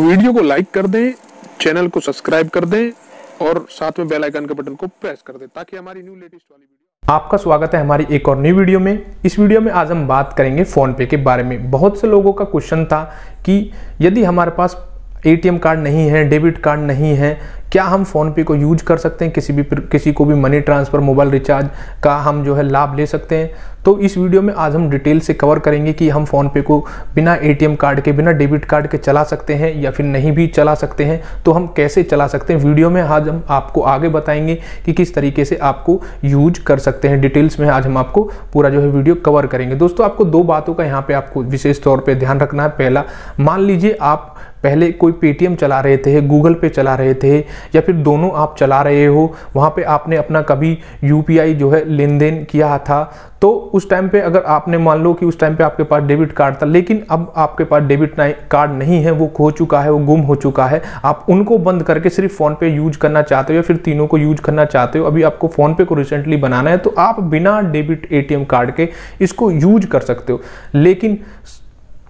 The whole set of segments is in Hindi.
वीडियो को लाइक कर दें चैनल को सब्सक्राइब कर दें और साथ में बेल आइकन के बटन को प्रेस कर दें ताकि हमारी न्यू लेटेस्ट वाली वीडियो आपका स्वागत है हमारी एक और न्यू वीडियो में इस वीडियो में आज हम बात करेंगे फोन पे के बारे में बहुत से लोगों का क्वेश्चन था कि यदि हमारे पास एटीएम कार्ड नहीं है डेबिट कार्ड नहीं है क्या हम फ़ोनपे को यूज कर सकते हैं किसी भी किसी को भी मनी ट्रांसफ़र मोबाइल रिचार्ज का हम जो है लाभ ले सकते हैं तो इस वीडियो में आज हम डिटेल से कवर करेंगे कि हम फ़ोनपे को बिना एटीएम कार्ड के बिना डेबिट कार्ड के चला सकते हैं या फिर नहीं भी चला सकते हैं तो हम कैसे चला सकते हैं वीडियो में आज हम आपको आगे बताएंगे कि किस तरीके से आपको यूज कर सकते हैं डिटेल्स में आज हम आपको पूरा जो है वीडियो कवर करेंगे दोस्तों आपको दो बातों का यहाँ पर आपको विशेष तौर पर ध्यान रखना है पहला मान लीजिए आप पहले कोई पेटीएम चला रहे थे गूगल पे चला रहे थे या फिर दोनों आप चला रहे हो वहाँ पे आपने अपना कभी यू जो है लेन देन किया था तो उस टाइम पे अगर आपने मान लो कि उस टाइम पे आपके पास डेबिट कार्ड था लेकिन अब आपके पास डेबिट कार्ड नहीं है वो खो चुका है वो गुम हो चुका है आप उनको बंद करके सिर्फ फ़ोन पे यूज करना चाहते हो या फिर तीनों को यूज करना चाहते हो अभी आपको फ़ोन पे को रिसेंटली बनाना है तो आप बिना डेबिट एटीएम कार्ड के इसको यूज कर सकते हो लेकिन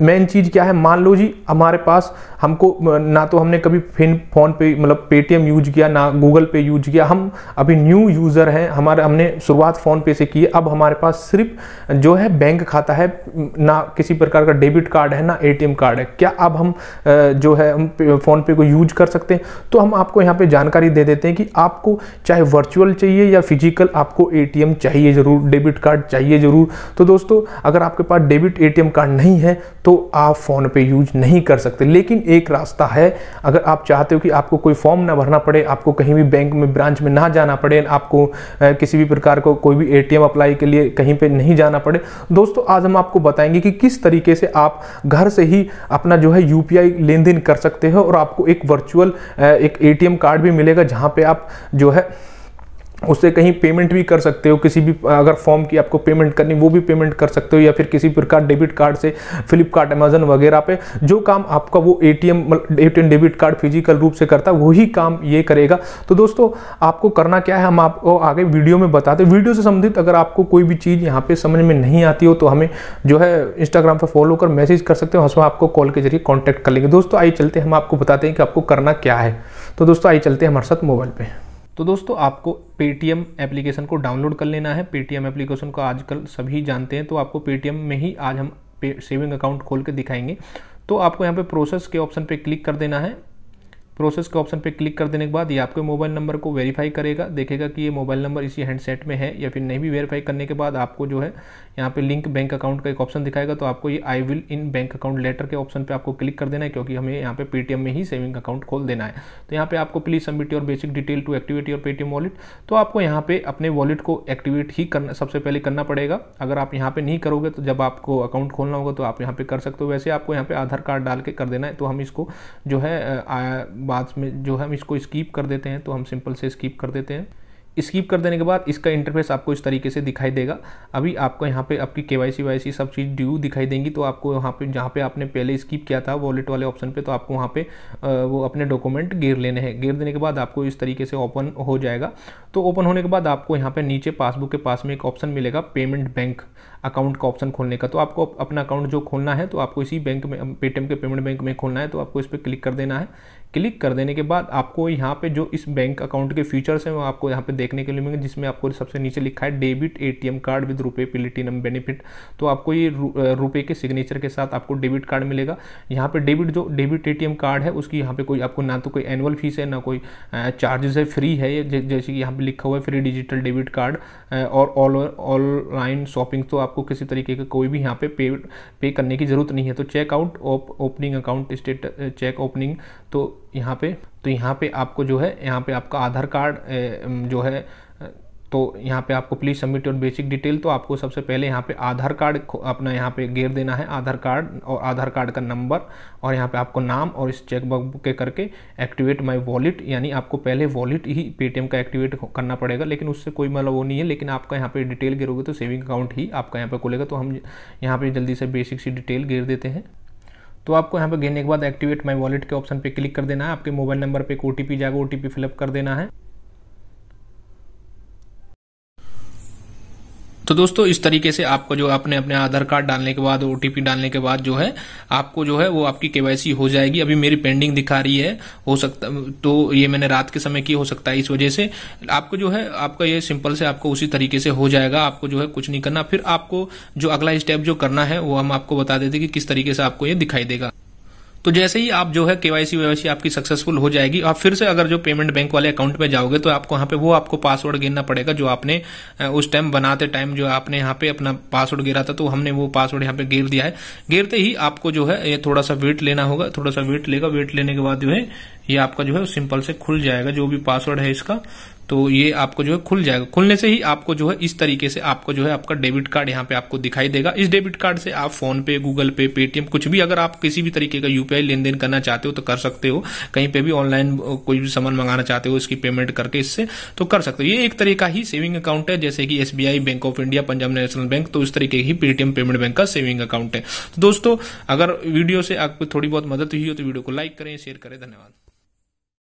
मेन चीज़ क्या है मान लो जी हमारे पास हमको ना तो हमने कभी फिन फोन पे मतलब पेटीएम यूज किया ना गूगल पे यूज किया हम अभी न्यू यूज़र हैं हमारे हमने शुरुआत फ़ोन पे से की है अब हमारे पास सिर्फ जो है बैंक खाता है ना किसी प्रकार का डेबिट कार्ड है ना एटीएम कार्ड है क्या अब हम जो है हम फ़ोन पे को यूज कर सकते हैं तो हम आपको यहाँ पर जानकारी दे देते हैं कि आपको चाहे वर्चुअल चाहिए या फिजिकल आपको ए चाहिए ज़रूर डेबिट कार्ड चाहिए ज़रूर तो दोस्तों अगर आपके पास डेबिट ए कार्ड नहीं है तो आप फ़ोन पे यूज नहीं कर सकते लेकिन एक रास्ता है अगर आप चाहते हो कि आपको कोई फॉर्म ना भरना पड़े आपको कहीं भी बैंक में ब्रांच में ना जाना पड़े आपको किसी भी प्रकार को कोई भी एटीएम अप्लाई के लिए कहीं पे नहीं जाना पड़े दोस्तों आज हम आपको बताएंगे कि किस तरीके से आप घर से ही अपना जो है यू लेन देन कर सकते हो और आपको एक वर्चुअल एक ए कार्ड भी मिलेगा जहाँ पर आप जो है उससे कहीं पेमेंट भी कर सकते हो किसी भी अगर फॉर्म की आपको पेमेंट करनी वो भी पेमेंट कर सकते हो या फिर किसी प्रकार डेबिट कार्ड से फ्लिपकार्ट अमेजन वगैरह पे जो काम आपका वो A T M debit card physical रूप से करता है वही काम ये करेगा तो दोस्तों आपको करना क्या है हम आपको आगे वीडियो में बताते वीडियो से संबंधित अगर आपको कोई भी चीज़ यहाँ पर समझ में नहीं आती हो तो हमें जो है इंस्टाग्राम पर फॉलो कर मैसेज कर सकते हो हम आपको कॉल के जरिए कॉन्टैक्ट कर लेंगे दोस्तों आइए चलते हम आपको बताते हैं कि आपको करना क्या है तो दोस्तों आइए चलते हैं हमारे साथ मोबाइल पर तो दोस्तों आपको पेटीएम एप्लीकेशन को डाउनलोड कर लेना है पेटीएम एप्लीकेशन को आजकल सभी जानते हैं तो आपको पेटीएम में ही आज हम सेविंग अकाउंट खोल के दिखाएंगे तो आपको यहाँ पे प्रोसेस के ऑप्शन पे क्लिक कर देना है प्रोसेस के ऑप्शन पे क्लिक कर देने के बाद ये आपके मोबाइल नंबर को वेरीफाई करेगा देखेगा कि ये मोबाइल नंबर इसी हैंडसेट में है या फिर नहीं भी वेरीफाई करने के बाद आपको जो है यहाँ पे लिंक बैंक अकाउंट का एक ऑप्शन दिखाएगा तो आपको ये I will in bank account letter के ऑप्शन पे आपको क्लिक कर देना है क्योंकि हमें यहाँ पे पेटीएम में ही सेविंग अकाउंट खोल देना है तो यहाँ पे आपको please submit your basic detail to activate your Paytm wallet तो आपको यहाँ पे अपने वॉलेट को एक्टिवेट ही करना सबसे पहले करना पड़ेगा अगर आप यहाँ पे नहीं करोगे तो जब आपको अकाउंट खोलना होगा तो आप यहाँ पे कर सकते हो वैसे आपको यहाँ पे आधार कार्ड डाल के कर देना है तो हम इसको जो है बाद में जो हम इसको स्कीप कर देते हैं तो हम सिंपल से स्कीप कर देते हैं स्कीप कर देने के बाद इसका इंटरफेस आपको इस तरीके से दिखाई देगा अभी आपको यहाँ पे आपकी के वाई सी वाई सी सब चीज़ ड्यू दिखाई देंगी तो आपको यहाँ पे जहाँ पे आपने पहले स्कीप किया था वॉलेट वाले ऑप्शन पे तो आपको वहाँ पे वो अपने डॉक्यूमेंट गिर लेने हैं गिर देने के बाद आपको इस तरीके से ओपन हो जाएगा तो ओपन होने के बाद आपको यहाँ पर नीचे पासबुक के पास में एक ऑप्शन मिलेगा पेमेंट बैंक अकाउंट का ऑप्शन खोलने का तो आपको अपना अकाउंट जो खोलना है तो आपको इसी बैंक में पेटीएम के पेमेंट बैंक में खोलना है तो आपको इस पर क्लिक कर देना है क्लिक कर देने के बाद आपको यहाँ पे जो इस बैंक अकाउंट के फीचर्स हैं वो आपको यहाँ पे देखने के लिए मिलेंगे जिसमें आपको सबसे नीचे लिखा है debit ATM card with RuPay platinum benefit तो आपको ये रुपए के सिग्नेचर के साथ आपको डेबिट कार्ड मिलेगा यहाँ पे डेबिट जो डेबिट एटीएम कार्ड है उसकी यहाँ पे कोई आपको ना तो कोई एनुअल फीस है ना कोई चार्जेस है फ्री है जैसे कि यहाँ पर लिखा हुआ है फ्री डिजिटल डेबिट कार्ड और ऑनलाइन शॉपिंग तो आप आपको किसी तरीके का कोई भी यहाँ पे पे पे करने की ज़रूरत नहीं है तो checkout opening account state check opening तो यहाँ पे तो यहाँ पे आपको जो है यहाँ पे आपका आधार कार्ड जो है तो यहाँ पे आपको please submit your basic detail तो आपको सबसे पहले यहाँ पे आधार कार्ड अपना यहाँ पे गेर देना है आधार कार्ड और आधार कार्ड का नंबर और यहाँ पे आपको नाम और इस चेकबुक के करके एक्टिवेट माय वॉलेट यानी आपको पहले वॉलेट ही पेटीएम का एक्टिवेट करना पड़ेगा लेकिन उससे कोई मतलब वो नहीं है लेकिन आपका यहाँ पर डिटेल गिरोगे तो सेविंग अकाउंट ही आपका यहाँ पर खुलेगा तो हम यहाँ पर जल्दी से बेसिक सी डिटेल गिर देते हैं तो आपको यहाँ पर गिरने के बाद एक्टिवेट माई वॉलेट के ऑप्शन पर क्लिक कर देना है आपके मोबाइल नंबर पर एक ओ जाएगा ओ फिलअप कर देना है तो दोस्तों इस तरीके से आपको जो आपने अपने आधार कार्ड डालने के बाद ओटीपी डालने के बाद जो है आपको जो है वो आपकी केवाईसी हो जाएगी अभी मेरी पेंडिंग दिखा रही है हो सकता तो ये मैंने रात के समय की हो सकता है इस वजह से आपको जो है आपका ये सिंपल से आपको उसी तरीके से हो जाएगा आपको जो है कुछ नहीं करना फिर आपको जो अगला स्टेप जो करना है वो हम आपको बता देते कि किस तरीके से आपको ये दिखाई देगा तो जैसे ही आप जो है केवाईसी वेवाईसी आपकी सक्सेसफुल हो जाएगी आप फिर से अगर जो पेमेंट बैंक वाले अकाउंट में जाओगे तो आपको यहाँ पे वो आपको पासवर्ड गिरना पड़ेगा जो आपने उस टाइम बनाते टाइम जो आपने यहाँ पे अपना पासवर्ड गिरा था तो हमने वो पासवर्ड यहाँ पे गिर दिया है गिरते ही आपको जो है ये थोड़ा सा वेट लेना होगा थोड़ा सा वेट लेगा वेट लेने के बाद जो है ये आपका जो है सिंपल से खुल जाएगा जो भी पासवर्ड है इसका तो ये आपको जो है खुल जाएगा खुलने से ही आपको जो है इस तरीके से आपको जो है आपका डेबिट कार्ड यहाँ पे आपको दिखाई देगा इस डेबिट कार्ड से आप फोन पे गूगल पे पेटीएम कुछ भी अगर आप किसी भी तरीके का यूपीआई लेन देन करना चाहते हो तो कर सकते हो कहीं पे भी ऑनलाइन कोई भी सामान मंगाना चाहते हो इसकी पेमेंट करके इससे तो कर सकते हो ये एक तरीका ही सेविंग अकाउंट है जैसे कि S bank of India Punjab national bank तो इस तरीके ही पेटीएम पेमेंट बैंक का सेविंग अकाउंट है तो दोस्तों अगर वीडियो से आपको थोड़ी बहुत मदद हुई हो तो वीडियो को लाइक करें शेयर करें धन्यवाद